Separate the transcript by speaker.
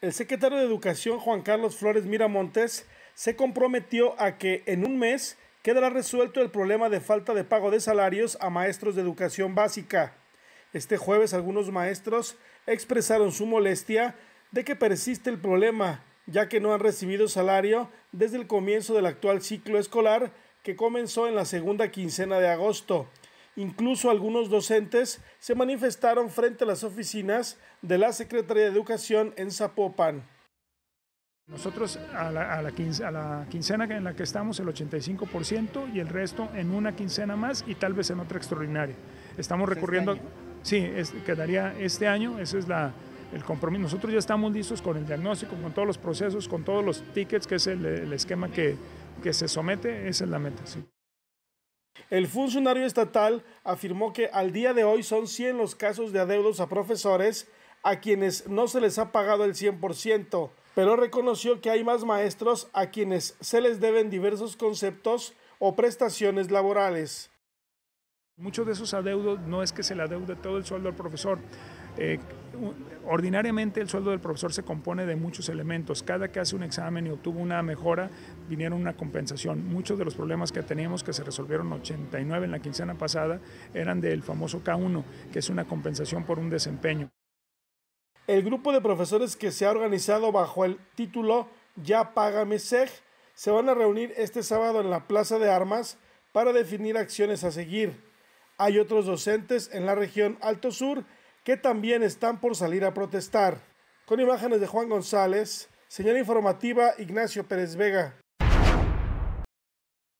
Speaker 1: El secretario de Educación Juan Carlos Flores Miramontes se comprometió a que en un mes quedará resuelto el problema de falta de pago de salarios a maestros de educación básica. Este jueves algunos maestros expresaron su molestia de que persiste el problema, ya que no han recibido salario desde el comienzo del actual ciclo escolar que comenzó en la segunda quincena de agosto. Incluso algunos docentes se manifestaron frente a las oficinas de la Secretaría de Educación en Zapopan.
Speaker 2: Nosotros a la, quincena, en la que estamos el 85% y el resto en una quincena más y tal vez en otra extraordinaria. Estamos este recurriendo, sí, quedaría este año, ese es el compromiso. Nosotros ya estamos listos con el diagnóstico, con todos los procesos, con todos los tickets, que es el, esquema que, se
Speaker 1: somete, esa es la meta. El funcionario estatal afirmó que al día de hoy son 100 los casos de adeudos a profesores a quienes no se les ha pagado el 100%, pero reconoció que hay más maestros a quienes se les deben diversos conceptos o prestaciones laborales. Muchos de esos adeudos
Speaker 2: no es que se le adeude todo el sueldo al profesor. Eh, ordinariamente el sueldo del profesor se compone de muchos elementos. Cada que hace un examen y obtuvo una mejora, vinieron una compensación. Muchos de los problemas que teníamos, que se resolvieron 89 en la quincena pasada, eran del famoso K1, que es una compensación por un desempeño.
Speaker 1: El grupo de profesores que se ha organizado bajo el título Ya Págame SEG se van a reunir este sábado en la Plaza de Armas para definir acciones a seguir. Hay otros docentes en la región Alto Sur que también están por salir a protestar. Con imágenes de Juan González, señal informativa Ignacio Pérez Vega.